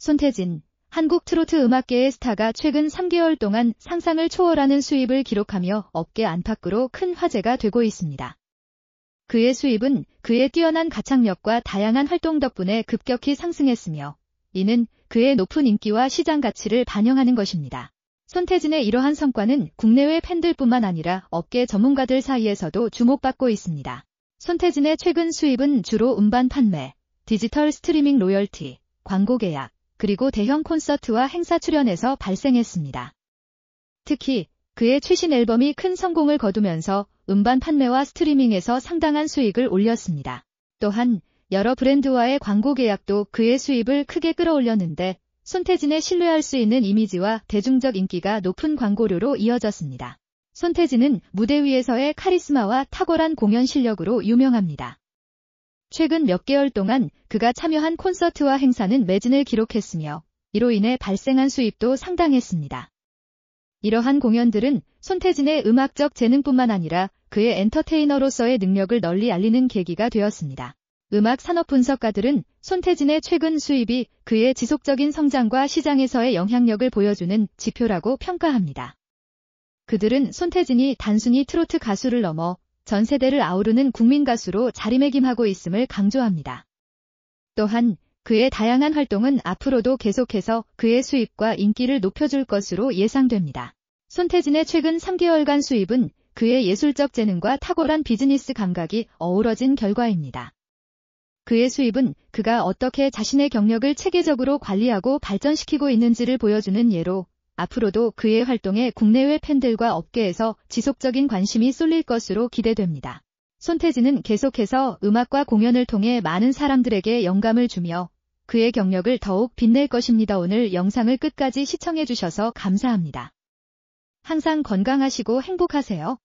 손태진, 한국 트로트 음악계의 스타가 최근 3개월 동안 상상을 초월하는 수입을 기록하며 업계 안팎으로 큰 화제가 되고 있습니다. 그의 수입은 그의 뛰어난 가창력과 다양한 활동 덕분에 급격히 상승했으며 이는 그의 높은 인기와 시장 가치를 반영하는 것입니다. 손태진의 이러한 성과는 국내외 팬들뿐만 아니라 업계 전문가들 사이에서도 주목받고 있습니다. 손태진의 최근 수입은 주로 음반 판매, 디지털 스트리밍 로열티, 광고 계약, 그리고 대형 콘서트와 행사 출연에서 발생했습니다. 특히 그의 최신 앨범이 큰 성공을 거두면서 음반 판매와 스트리밍에서 상당한 수익을 올렸습니다. 또한 여러 브랜드와의 광고 계약도 그의 수입을 크게 끌어올렸는데 손태진의 신뢰할 수 있는 이미지와 대중적 인기가 높은 광고료로 이어졌습니다. 손태진은 무대 위에서의 카리스마와 탁월한 공연 실력으로 유명합니다. 최근 몇 개월 동안 그가 참여한 콘서트와 행사는 매진을 기록했으며 이로 인해 발생한 수입도 상당했습니다. 이러한 공연들은 손태진의 음악적 재능뿐만 아니라 그의 엔터테이너로서의 능력을 널리 알리는 계기가 되었습니다. 음악 산업 분석가들은 손태진의 최근 수입이 그의 지속적인 성장과 시장에서의 영향력을 보여주는 지표라고 평가합니다. 그들은 손태진이 단순히 트로트 가수를 넘어 전 세대를 아우르는 국민 가수로 자리매김하고 있음을 강조합니다. 또한 그의 다양한 활동은 앞으로도 계속해서 그의 수입과 인기를 높여줄 것으로 예상됩니다. 손태진의 최근 3개월간 수입은 그의 예술적 재능과 탁월한 비즈니스 감각이 어우러진 결과입니다. 그의 수입은 그가 어떻게 자신의 경력을 체계적으로 관리하고 발전시키고 있는지를 보여주는 예로 앞으로도 그의 활동에 국내외 팬들과 업계에서 지속적인 관심이 쏠릴 것으로 기대됩니다. 손태진은 계속해서 음악과 공연을 통해 많은 사람들에게 영감을 주며 그의 경력을 더욱 빛낼 것입니다. 오늘 영상을 끝까지 시청해주셔서 감사합니다. 항상 건강하시고 행복하세요.